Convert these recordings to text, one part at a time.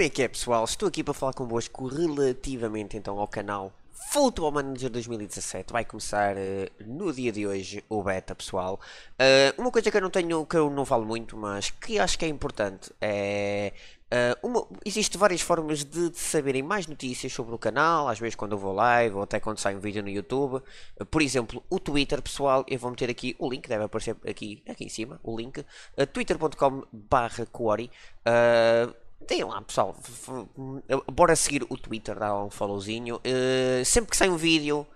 Como é que é, pessoal? Estou aqui para falar convosco relativamente então ao canal Football Manager 2017. Vai começar uh, no dia de hoje o beta, pessoal. Uh, uma coisa que eu não tenho, que eu não falo muito, mas que acho que é importante é Uh, uma, existe várias formas de, de, saberem mais notícias sobre o canal, às vezes quando eu vou live ou até quando sai um vídeo no YouTube. Uh, por exemplo, o Twitter, pessoal, eu vou meter aqui o link, deve aparecer aqui, aqui em cima, o link, uh, twitter.com barra Quarry. Uh, tem lá, pessoal. Bora seguir o Twitter, dá lá um followzinho. Uh, sempre que sai um vídeo,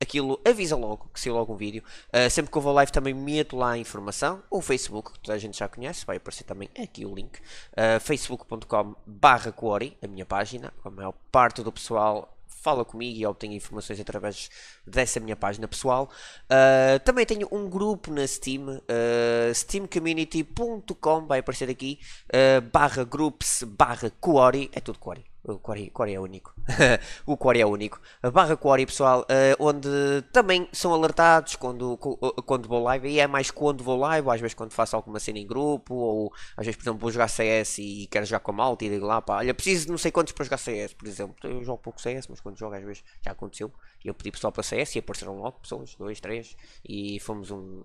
aquilo avisa logo que saiu logo um vídeo. Uh, sempre que eu vou live também meto lá a informação. O Facebook, que toda a gente já conhece, vai aparecer também aqui o link. Uh, eh, facebook.com barra a minha página. A maior parte do pessoal fala comigo e obtenha informações através dessa minha página pessoal. Uh, também tenho um grupo na Steam, uh, ah, steamcommunity.com, vai aparecer aqui, ah, barra groups, barra Quori, é tudo Quori, Quori, Quori é único. o Quarry é único. A barra Quarry, pessoal, uh, onde também são alertados quando, eh, quando vou live. E é mais quando vou live, ou às vezes quando faço alguma cena em grupo, ou às vezes, por exemplo, vou jogar CS e quero jogar com a malta e digo lá, pá, olha, preciso de não sei quantos para jogar CS, por exemplo. Eu jogo pouco CS, mas quando jogo às vezes já aconteceu. Eu pedi pessoal para CS e apareceram logo pessoas, dois, três, e fomos um,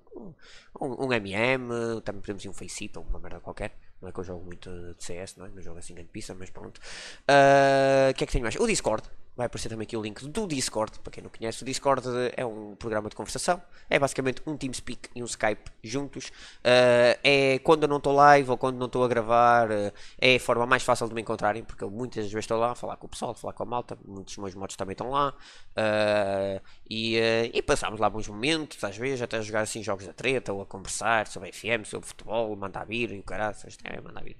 um, um, MM, também podemos ir um Faceit ou uma merda qualquer. Não é que eu jogo muito de CS, não é? Não jogo assim grande pista, mas pronto. Eh, o uh, que é que tenho mais? O Discord. Vai aparecer também aqui o link do Discord. Para quem não conhece, o Discord é um programa de conversação. É basicamente um TeamSpeak e um Skype juntos. Uh, é quando eu não estou live ou quando não estou a gravar. Uh, é a forma mais fácil de me encontrarem, porque eu muitas vezes estou lá a falar com o pessoal, a falar com a malta. Muitos dos meus modos também estão lá. Uh, e, e passámos lá bons momentos, às vezes, até a jogar assim jogos da treta ou a conversar sobre FM, sobre futebol, mandar vir e o caralho. É, mandar vir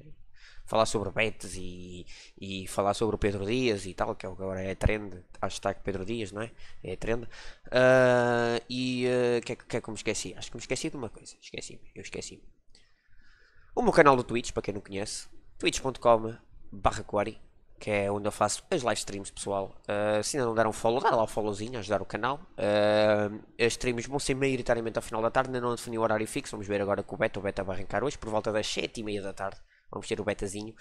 falar sobre bets e, e falar sobre o Pedro Dias e tal, que agora é trend, hashtag Pedro Dias, não é? É trend. Uh, e o uh, ah, que, é, que é que me esqueci? Acho que me esqueci de uma coisa, esqueci eu esqueci O meu canal do Twitch, para quem não conhece, twitch.com barra que é onde eu faço as live streams, pessoal. Uh, se ainda não deram um follow, dá lá o followzinho, ajudar o canal. Uh, as streams vão ser maioritariamente ao final da tarde, ainda não defini o horário fixo, vamos ver agora com o Beto. O Beto vai arrancar hoje por volta das 7 e meia da tarde. Vamos ter o betazinho.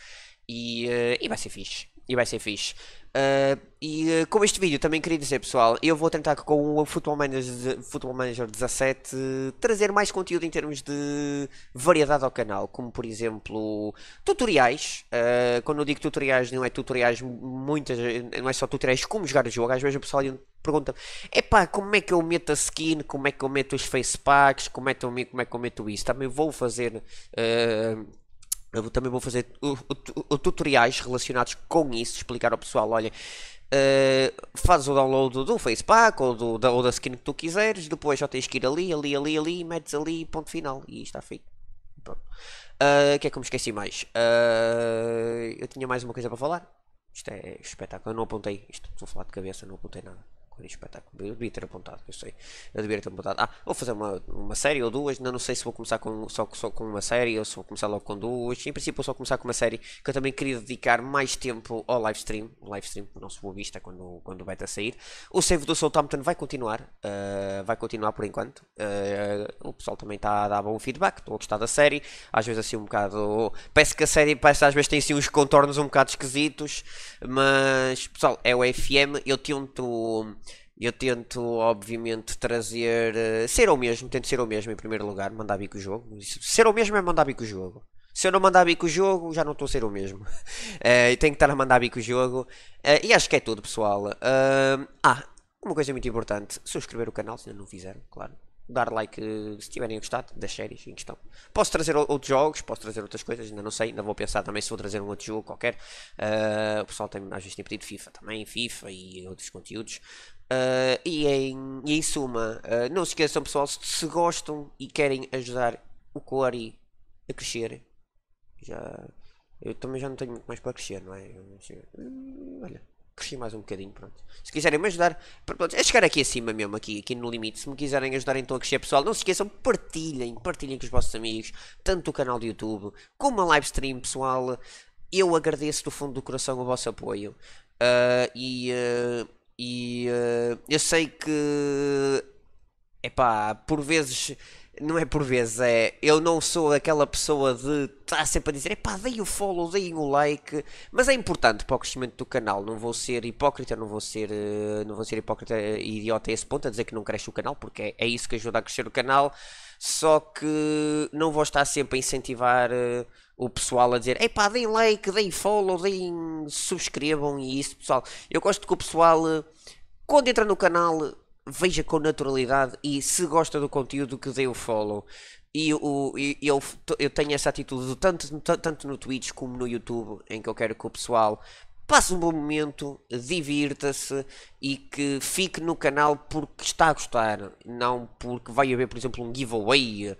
E, uh, e vai ser fixe. E vai ser fixe. Uh, e uh, com este vídeo também queria dizer, pessoal, eu vou tentar com o Football Manager, Football Manager 17 uh, trazer mais conteúdo em termos de variedade ao canal, como por exemplo tutoriais. quando eu digo tutoriais, não é tutoriais muitas, não é só tutoriais como jogar o jogo. Às vezes o pessoal pergunta: é pá, como é que eu meto a skin? Como é que eu meto os face Como é que eu, como é que eu meto isso? Também vou fazer eu também vou fazer o, o, o tutoriais relacionados com isso, explicar ao pessoal, olha, uh, o download do Facepack ou, do, da, ou da skin que tu quiseres, depois já tens que ir ali, ali, ali, ali, metes ali, ponto final, e está feito. Eh, o uh, que é que eu me esqueci mais? Uh, eu tinha mais uma coisa para falar. Isto é espetáculo, eu não apontei isto, estou a falar de cabeça, não apontei nada. Cor espetáculo. Eu devia ter apontado, eu sei. Eu devia ter apontado. Ah, vou fazer uma, uma série ou duas. Ainda não sei se vou começar com, só, só com uma série ou se vou começar logo com duas. Em princípio, vou só começar com uma série que eu também queria dedicar mais tempo ao live stream. Live stream, não se vou vista quando, quando vai estar a sair. O save do Southampton vai continuar. Uh, vai continuar por enquanto. Uh, o pessoal também está a dar bom feedback. Estou a gostar da série. Às vezes, assim, um bocado. Parece que a série parece, às vezes tem assim uns contornos um bocado esquisitos. Mas, pessoal, é o FM. Eu tento eu tento, obviamente, trazer. Eh, ser o mesmo, tento ser o mesmo em primeiro lugar, mandar bico o jogo. Ser o mesmo é mandar bico o jogo. Se eu não mandar bico o jogo, já não estou a ser o mesmo. Uh, tenho que estar a mandar bico o jogo. Uh, e acho que é tudo, pessoal. Uh, ah, uma coisa muito importante: subscrever o canal se ainda não fizeram, claro dar like se tiverem gostado das séries em questão. Posso trazer outros jogos, posso trazer outras coisas, ainda não sei, ainda vou pensar também se vou trazer um outro jogo qualquer. Uh, o pessoal tem, às vezes tem pedido FIFA também, FIFA e outros conteúdos. Uh, e, em, e, em, suma, uh, não se esqueçam, pessoal, se gostam e querem ajudar o Coari a crescer, já, eu também já não tenho muito mais para crescer, não é? Eu, hum, olha, cresci mais um bocadinho, pronto. Se quiserem me ajudar, pronto, é chegar aqui acima mesmo, aqui, aqui no limite. Se me quiserem ajudar então a crescer, pessoal, não se esqueçam, partilhem, partilhem com os vossos amigos, tanto o canal do YouTube como a live stream, pessoal. Eu agradeço do fundo do coração o vosso apoio. Uh, e. E uh, eu sei que, epá, por vezes não é por vezes, é eu não sou aquela pessoa de estar tá sempre a dizer epá, dei o follow, dei o like, mas é importante para o crescimento do canal, não vou ser hipócrita, não vou ser, eh, não vou ser hipócrita e idiota a esse ponto a dizer que não cresce o canal, porque é, é, isso que ajuda a crescer o canal, só que não vou estar sempre a incentivar eh, o pessoal a dizer epá, deem like, deem follow, deem subscrevam e isso, pessoal. Eu gosto que o pessoal eh, quando entra no canal veja com naturalidade e se gosta do conteúdo que dê o follow. E, o, eu, eu tenho essa atitude tanto, tanto no Twitch como no YouTube, em que eu quero que o pessoal passe um bom momento, divirta-se e que fique no canal porque está a gostar, não porque vai haver, por exemplo, um giveaway. Uh,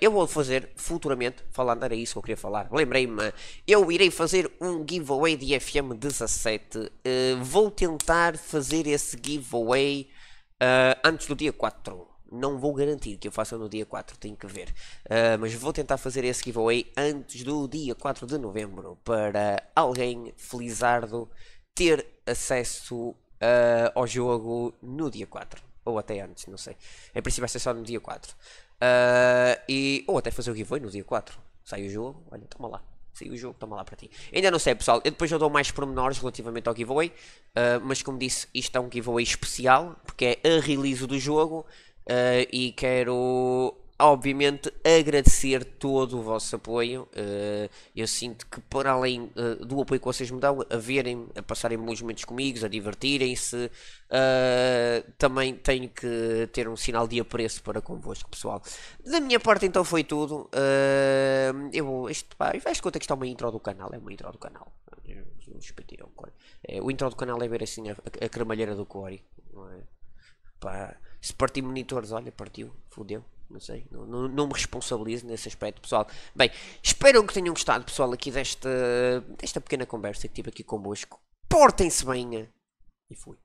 eu vou fazer futuramente, falando era isso que eu queria falar, lembrei-me, eu irei fazer um giveaway de FM17. Uh, eh, vou tentar fazer esse giveaway Uh, antes do dia 4. Não vou garantir que eu faça no dia 4, tenho que ver. Uh, mas vou tentar fazer esse giveaway antes do dia 4 de novembro para alguém felizardo ter acesso uh, ao jogo no dia 4. Ou até antes, não sei. Em princípio vai ser só no dia 4. e, ou até fazer o giveaway no dia 4. Sai o jogo, olha, toma lá sim o jogo, toma lá para ti. Ainda não sei, pessoal. Eu depois eu dou mais pormenores relativamente ao giveaway. Uh, mas como disse, isto é um giveaway especial, porque é a release do jogo. Uh, e quero obviamente agradecer todo o vosso apoio. Eh, eu sinto que para além eh, do apoio que vocês me dão, a verem, a passarem bons momentos comigo, a divertirem-se, eh, também tenho que ter um sinal de apreço para convosco, pessoal. Da minha parte então foi tudo. eu este, pá, vais conta que isto é uma intro do canal, é uma intro do canal. o intro do canal é ver assim a, a cremalheira do Corey. É? se partir monitores, olha, partiu, fodeu não sei, não, não, não, me responsabilizo nesse aspecto, pessoal. Bem, espero que tenham gostado, pessoal, aqui desta, desta pequena conversa que tive aqui convosco. Portem-se bem eh, e fui.